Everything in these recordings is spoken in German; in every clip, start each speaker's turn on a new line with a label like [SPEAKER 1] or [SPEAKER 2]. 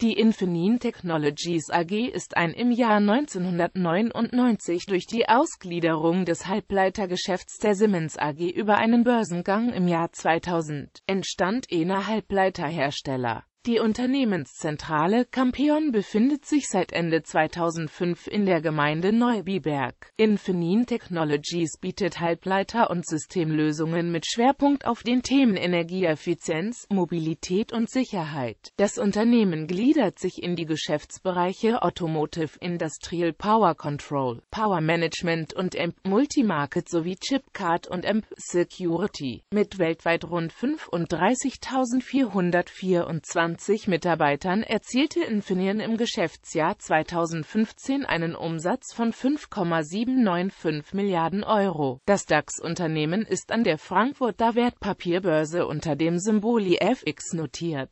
[SPEAKER 1] Die Infineon Technologies AG ist ein im Jahr 1999 durch die Ausgliederung des Halbleitergeschäfts der Siemens AG über einen Börsengang im Jahr 2000 entstand ener Halbleiterhersteller die Unternehmenszentrale Campion befindet sich seit Ende 2005 in der Gemeinde Neubiberg. Infinin Technologies bietet Halbleiter- und Systemlösungen mit Schwerpunkt auf den Themen Energieeffizienz, Mobilität und Sicherheit. Das Unternehmen gliedert sich in die Geschäftsbereiche Automotive, Industrial Power Control, Power Management und AMP Multimarket sowie Chipcard und AMP Security. Mit weltweit rund 35.424 20 Mitarbeitern erzielte Infineon im Geschäftsjahr 2015 einen Umsatz von 5,795 Milliarden Euro. Das DAX-Unternehmen ist an der Frankfurter Wertpapierbörse unter dem Symbol IFX notiert.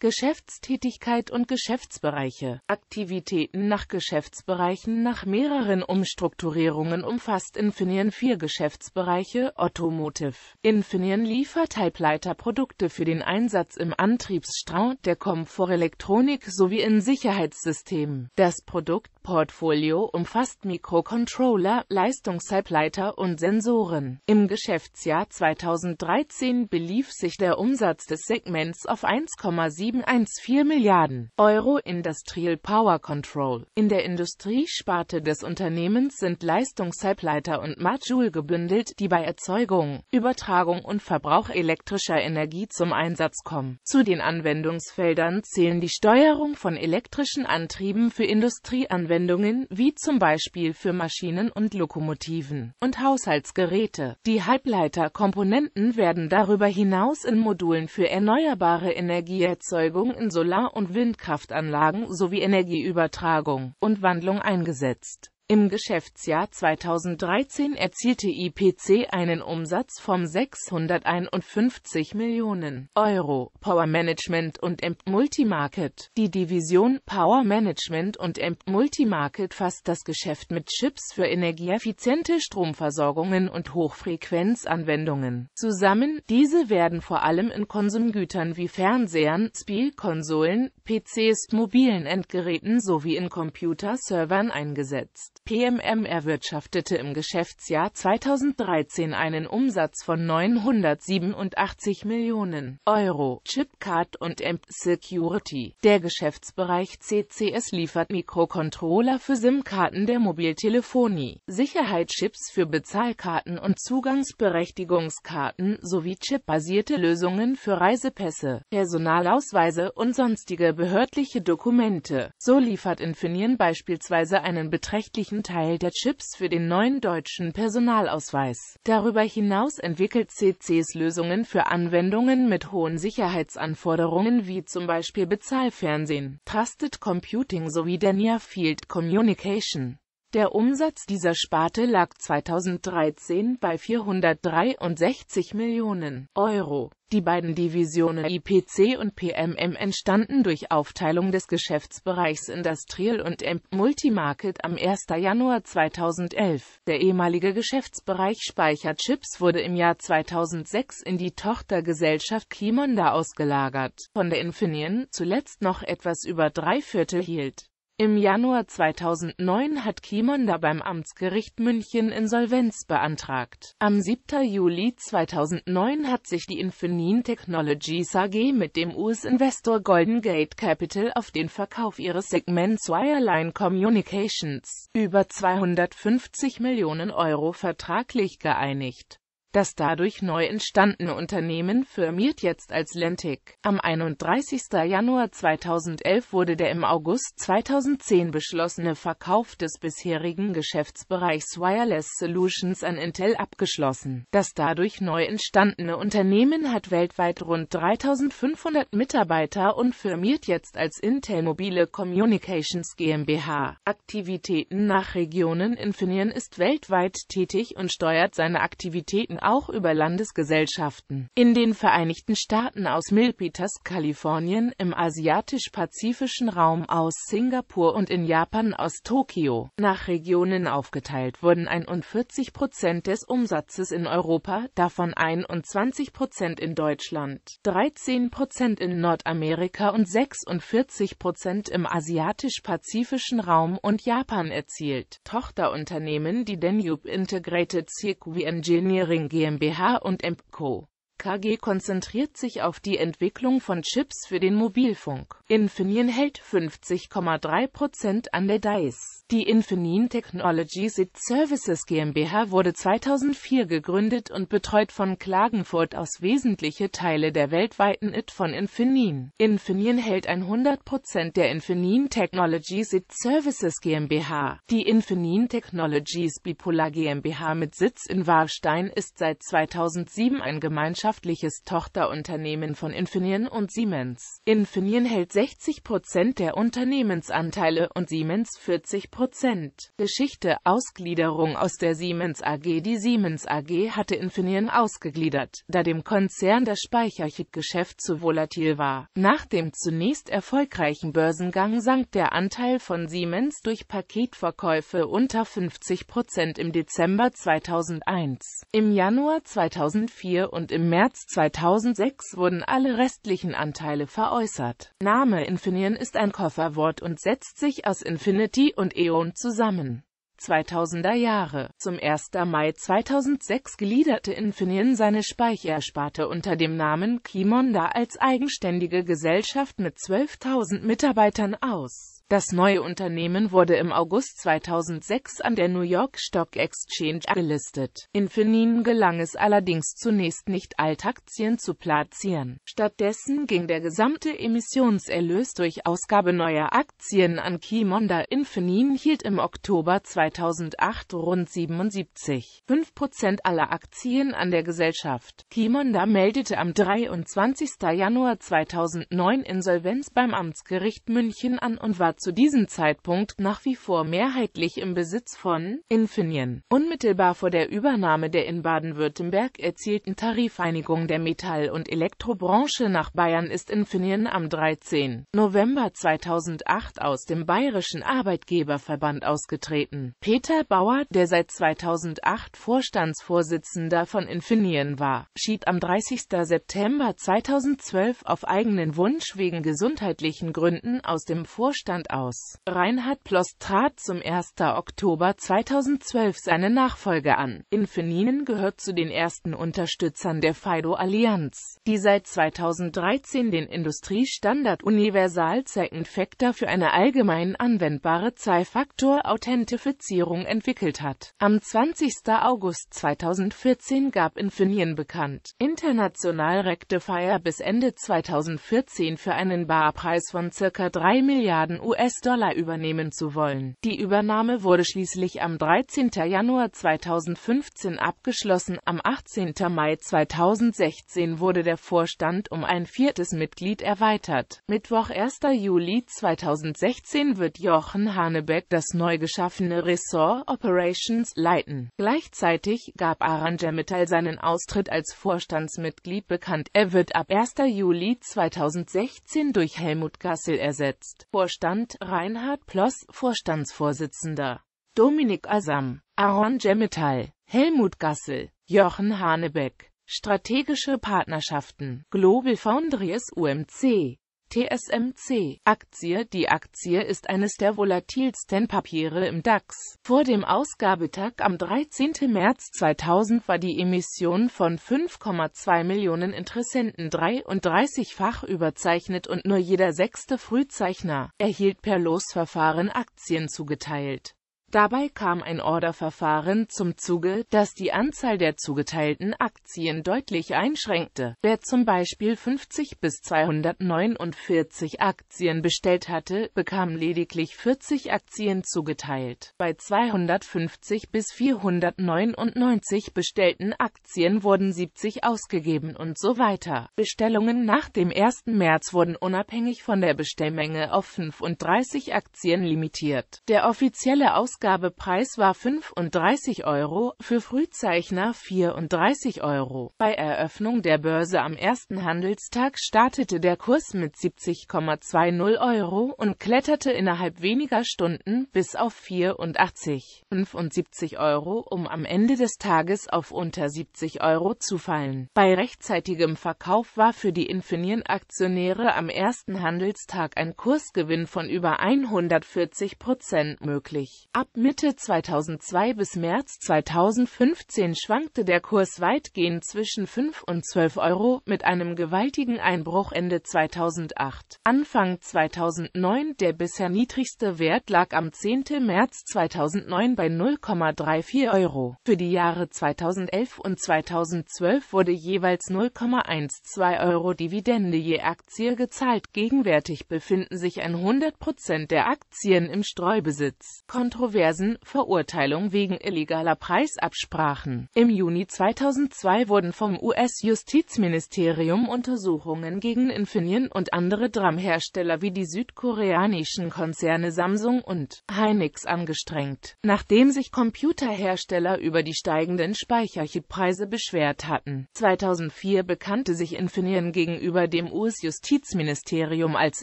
[SPEAKER 1] Geschäftstätigkeit und Geschäftsbereiche Aktivitäten nach Geschäftsbereichen Nach mehreren Umstrukturierungen umfasst Infineon vier Geschäftsbereiche Automotive. Infineon liefert Halbleiterprodukte für den Einsatz im Antriebsstrang, der Komfortelektronik sowie in Sicherheitssystemen. Das Produkt Produktportfolio umfasst Mikrocontroller, Leistungshalbleiter und Sensoren. Im Geschäftsjahr 2013 belief sich der Umsatz des Segments auf 1,714 Milliarden Euro Industrial Power Control. In der Industriesparte des Unternehmens sind Leistungshalbleiter und Module gebündelt, die bei Erzeugung, Übertragung und Verbrauch elektrischer Energie zum Einsatz kommen. Zu den Anwendungsfeldern zählen die Steuerung von elektrischen Antrieben für Industrieanwendungen Anwendungen wie zum Beispiel für Maschinen und Lokomotiven und Haushaltsgeräte. Die Halbleiterkomponenten werden darüber hinaus in Modulen für erneuerbare Energieerzeugung in Solar- und Windkraftanlagen sowie Energieübertragung und Wandlung eingesetzt. Im Geschäftsjahr 2013 erzielte IPC einen Umsatz von 651 Millionen Euro. Power Management und Amp Multimarket Die Division Power Management und Amp Multimarket fasst das Geschäft mit Chips für energieeffiziente Stromversorgungen und Hochfrequenzanwendungen zusammen. Diese werden vor allem in Konsumgütern wie Fernsehern, Spielkonsolen, PCs, mobilen Endgeräten sowie in Computerservern eingesetzt. PMM erwirtschaftete im Geschäftsjahr 2013 einen Umsatz von 987 Millionen Euro. Chipcard und M Security. Der Geschäftsbereich CCS liefert Mikrocontroller für SIM-Karten der Mobiltelefonie, Sicherheitschips für Bezahlkarten und Zugangsberechtigungskarten sowie chipbasierte Lösungen für Reisepässe, Personalausweise und sonstige behördliche Dokumente. So liefert Infineon beispielsweise einen beträchtlichen größten Teil der Chips für den neuen deutschen Personalausweis. Darüber hinaus entwickelt CCs Lösungen für Anwendungen mit hohen Sicherheitsanforderungen wie zum Beispiel Bezahlfernsehen, Trusted Computing sowie der Near Field Communication. Der Umsatz dieser Sparte lag 2013 bei 463 Millionen Euro. Die beiden Divisionen IPC und PMM entstanden durch Aufteilung des Geschäftsbereichs Industrial und Emp Multimarket am 1. Januar 2011. Der ehemalige Geschäftsbereich Speicherchips wurde im Jahr 2006 in die Tochtergesellschaft Klimonda ausgelagert, von der Infineon zuletzt noch etwas über drei Viertel hielt. Im Januar 2009 hat Kimonda beim Amtsgericht München Insolvenz beantragt. Am 7. Juli 2009 hat sich die Infinin Technologies AG mit dem US-Investor Golden Gate Capital auf den Verkauf ihres Segments Wireline Communications über 250 Millionen Euro vertraglich geeinigt das dadurch neu entstandene Unternehmen firmiert jetzt als Lentic. Am 31. Januar 2011 wurde der im August 2010 beschlossene Verkauf des bisherigen Geschäftsbereichs Wireless Solutions an Intel abgeschlossen. Das dadurch neu entstandene Unternehmen hat weltweit rund 3500 Mitarbeiter und firmiert jetzt als Intel Mobile Communications GmbH. Aktivitäten nach Regionen Infineon ist weltweit tätig und steuert seine Aktivitäten auch über Landesgesellschaften. In den Vereinigten Staaten aus Milpitas, Kalifornien, im asiatisch-pazifischen Raum aus Singapur und in Japan aus Tokio. Nach Regionen aufgeteilt wurden 41 Prozent des Umsatzes in Europa, davon 21 Prozent in Deutschland, 13 Prozent in Nordamerika und 46 Prozent im asiatisch-pazifischen Raum und Japan erzielt. Tochterunternehmen die Danube Integrated Circuit Engineering GmbH und Co. KG konzentriert sich auf die Entwicklung von Chips für den Mobilfunk. Infineon hält 50,3% an der DICE. Die Infineon Technologies It Services GmbH wurde 2004 gegründet und betreut von Klagenfurt aus wesentliche Teile der weltweiten IT von Infineon. Infineon hält 100% der Infineon Technologies It Services GmbH. Die Infineon Technologies Bipolar GmbH mit Sitz in Warstein ist seit 2007 ein gemeinschaftliches Tochterunternehmen von Infineon und Siemens. Infineon hält 60% der Unternehmensanteile und Siemens 40% Prozent. Geschichte Ausgliederung aus der Siemens AG Die Siemens AG hatte Infineon ausgegliedert, da dem Konzern das Speicherchip-Geschäft zu volatil war. Nach dem zunächst erfolgreichen Börsengang sank der Anteil von Siemens durch Paketverkäufe unter 50 Prozent im Dezember 2001. Im Januar 2004 und im März 2006 wurden alle restlichen Anteile veräußert. Name Infineon ist ein Kofferwort und setzt sich aus Infinity und e Union zusammen. 2000er Jahre. Zum 1. Mai 2006 gliederte Infineon seine Speichersparte unter dem Namen Kimonda als eigenständige Gesellschaft mit 12.000 Mitarbeitern aus das neue Unternehmen wurde im August 2006 an der New York Stock Exchange gelistet. Infineon gelang es allerdings zunächst nicht, Altaktien zu platzieren. Stattdessen ging der gesamte Emissionserlös durch Ausgabe neuer Aktien an Kimonda. Infineon hielt im Oktober 2008 rund 77,5 Prozent aller Aktien an der Gesellschaft. Kimonda meldete am 23. Januar 2009 Insolvenz beim Amtsgericht München an und war zu diesem Zeitpunkt nach wie vor mehrheitlich im Besitz von Infineon. Unmittelbar vor der Übernahme der in Baden-Württemberg erzielten Tarifeinigung der Metall- und Elektrobranche nach Bayern ist Infineon am 13. November 2008 aus dem Bayerischen Arbeitgeberverband ausgetreten. Peter Bauer, der seit 2008 Vorstandsvorsitzender von Infineon war, schied am 30. September 2012 auf eigenen Wunsch wegen gesundheitlichen Gründen aus dem Vorstand aus. Reinhard Ploss trat zum 1. Oktober 2012 seine Nachfolge an. Infeninen gehört zu den ersten Unterstützern der FIDO-Allianz, die seit 2013 den Industriestandard Universal Second Factor für eine allgemein anwendbare Zwei-Faktor-Authentifizierung entwickelt hat. Am 20. August 2014 gab Infineon bekannt, international Rectifier bis Ende 2014 für einen Barpreis von ca. 3 Milliarden US US-Dollar übernehmen zu wollen. Die Übernahme wurde schließlich am 13. Januar 2015 abgeschlossen. Am 18. Mai 2016 wurde der Vorstand um ein viertes Mitglied erweitert. Mittwoch 1. Juli 2016 wird Jochen Hanebeck das neu geschaffene Ressort Operations leiten. Gleichzeitig gab Aran Metall seinen Austritt als Vorstandsmitglied bekannt. Er wird ab 1. Juli 2016 durch Helmut Gassel ersetzt. Vorstand Vorstand, Reinhard Ploss, Vorstandsvorsitzender, Dominik Asam, Aaron Gemmetal, Helmut Gassel, Jochen Hanebeck, Strategische Partnerschaften, Global Foundries UMC, TSMC Aktie Die Aktie ist eines der volatilsten Papiere im DAX. Vor dem Ausgabetag am 13. März 2000 war die Emission von 5,2 Millionen Interessenten 33-fach überzeichnet und nur jeder sechste Frühzeichner erhielt per Losverfahren Aktien zugeteilt Dabei kam ein Orderverfahren zum Zuge, das die Anzahl der zugeteilten Aktien deutlich einschränkte. Wer zum Beispiel 50 bis 249 Aktien bestellt hatte, bekam lediglich 40 Aktien zugeteilt. Bei 250 bis 499 bestellten Aktien wurden 70 ausgegeben und so weiter. Bestellungen nach dem 1. März wurden unabhängig von der Bestellmenge auf 35 Aktien limitiert. Der offizielle Aus Ausgabepreis war 35 Euro, für Frühzeichner 34 Euro. Bei Eröffnung der Börse am ersten Handelstag startete der Kurs mit 70,20 Euro und kletterte innerhalb weniger Stunden bis auf 84,75 Euro, um am Ende des Tages auf unter 70 Euro zu fallen. Bei rechtzeitigem Verkauf war für die Infineon-Aktionäre am ersten Handelstag ein Kursgewinn von über 140 Prozent möglich. Ab Ab Mitte 2002 bis März 2015 schwankte der Kurs weitgehend zwischen 5 und 12 Euro mit einem gewaltigen Einbruch Ende 2008. Anfang 2009 der bisher niedrigste Wert lag am 10. März 2009 bei 0,34 Euro. Für die Jahre 2011 und 2012 wurde jeweils 0,12 Euro Dividende je Aktie gezahlt. Gegenwärtig befinden sich ein 100% der Aktien im Streubesitz. Kontroverse diversen Verurteilungen wegen illegaler Preisabsprachen. Im Juni 2002 wurden vom US-Justizministerium Untersuchungen gegen Infineon und andere Drumhersteller wie die südkoreanischen Konzerne Samsung und Hynix angestrengt, nachdem sich Computerhersteller über die steigenden Speicherchippreise beschwert hatten. 2004 bekannte sich Infineon gegenüber dem US-Justizministerium als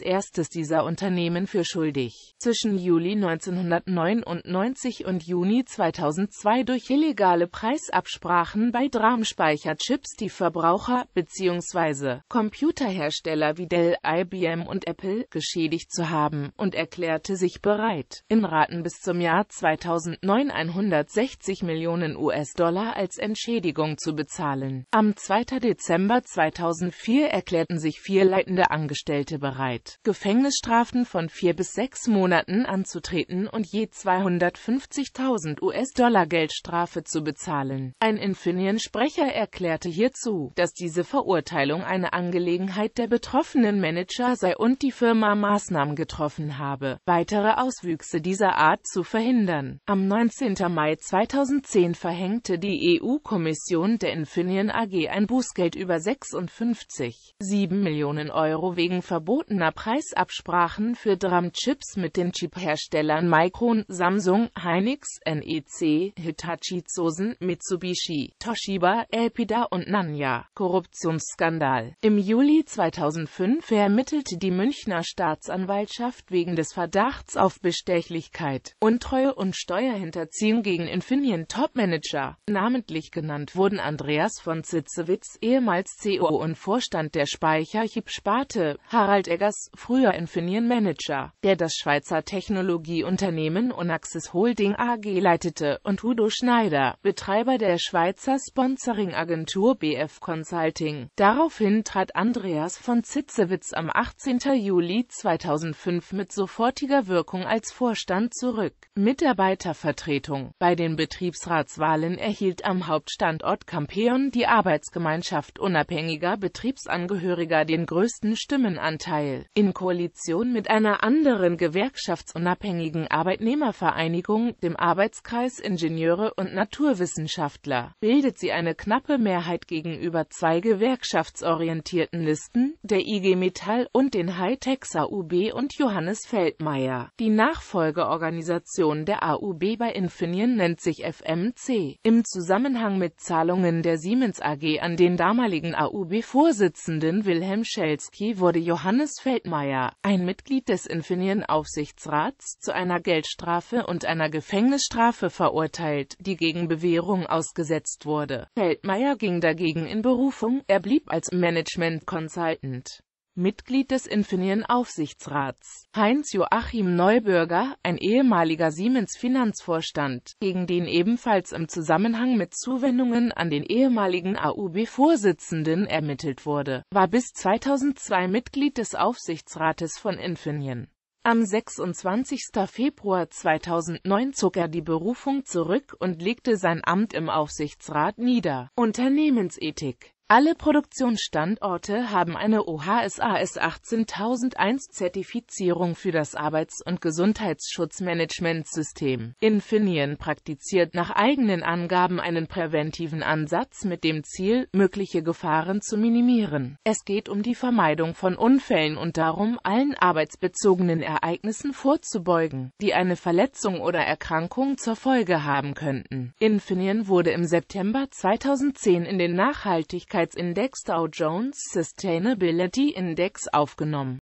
[SPEAKER 1] erstes dieser Unternehmen für schuldig. Zwischen Juli 1999 und 1990 und Juni 2002 durch illegale Preisabsprachen bei Dramspeicherchips die Verbraucher bzw. Computerhersteller wie Dell, IBM und Apple geschädigt zu haben und erklärte sich bereit, in Raten bis zum Jahr 2009 160 Millionen US-Dollar als Entschädigung zu bezahlen. Am 2. Dezember 2004 erklärten sich vier leitende Angestellte bereit, Gefängnisstrafen von vier bis sechs Monaten anzutreten und je 200 150.000 US-Dollar Geldstrafe zu bezahlen. Ein Infineon-Sprecher erklärte hierzu, dass diese Verurteilung eine Angelegenheit der betroffenen Manager sei und die Firma Maßnahmen getroffen habe, weitere Auswüchse dieser Art zu verhindern. Am 19. Mai 2010 verhängte die EU-Kommission der Infineon AG ein Bußgeld über 56,7 Millionen Euro wegen verbotener Preisabsprachen für Drumchips mit den Chipherstellern Micron, Samsung Samsung, Hynix, NEC, Hitachi Zosen, Mitsubishi, Toshiba, Elpida und Nanya. Korruptionsskandal. Im Juli 2005 ermittelte die Münchner Staatsanwaltschaft wegen des Verdachts auf Bestechlichkeit, Untreue und Steuerhinterziehung gegen Infineon Topmanager. Namentlich genannt wurden Andreas von Zitzewitz, ehemals CEO und Vorstand der Speicher-Chip-Sparte, Harald Eggers, früher Infineon Manager, der das Schweizer Technologieunternehmen Unax Services Holding AG leitete, und Udo Schneider, Betreiber der Schweizer Sponsoring-Agentur BF Consulting. Daraufhin trat Andreas von Zitzewitz am 18. Juli 2005 mit sofortiger Wirkung als Vorstand zurück. Mitarbeitervertretung Bei den Betriebsratswahlen erhielt am Hauptstandort Campeon die Arbeitsgemeinschaft unabhängiger Betriebsangehöriger den größten Stimmenanteil. In Koalition mit einer anderen gewerkschaftsunabhängigen Arbeitnehmervereinigung Vereinigung, dem Arbeitskreis Ingenieure und Naturwissenschaftler, bildet sie eine knappe Mehrheit gegenüber zwei gewerkschaftsorientierten Listen, der IG Metall und den Hightexer UB und Johannes Feldmeier. Die Nachfolgeorganisation der AUB bei Infineon nennt sich FMC. Im Zusammenhang mit Zahlungen der Siemens AG an den damaligen AUB-Vorsitzenden Wilhelm Schelski wurde Johannes Feldmeier, ein Mitglied des Infineon-Aufsichtsrats, zu einer Geldstrafe und einer Gefängnisstrafe verurteilt, die gegen Bewährung ausgesetzt wurde. Feldmeier ging dagegen in Berufung, er blieb als Management Consultant Mitglied des Infineon-Aufsichtsrats. Heinz-Joachim Neubürger, ein ehemaliger Siemens-Finanzvorstand, gegen den ebenfalls im Zusammenhang mit Zuwendungen an den ehemaligen AUB-Vorsitzenden ermittelt wurde, war bis 2002 Mitglied des Aufsichtsrates von Infineon. Am 26. Februar 2009 zog er die Berufung zurück und legte sein Amt im Aufsichtsrat nieder. Unternehmensethik alle Produktionsstandorte haben eine OHSAS 18001 Zertifizierung für das Arbeits- und Gesundheitsschutzmanagementsystem. Infineon praktiziert nach eigenen Angaben einen präventiven Ansatz mit dem Ziel, mögliche Gefahren zu minimieren. Es geht um die Vermeidung von Unfällen und darum, allen arbeitsbezogenen Ereignissen vorzubeugen, die eine Verletzung oder Erkrankung zur Folge haben könnten. Infineon wurde im September 2010 in den Nachhaltigkeit Nachhaltigkeitsindex Dow Jones Sustainability Index aufgenommen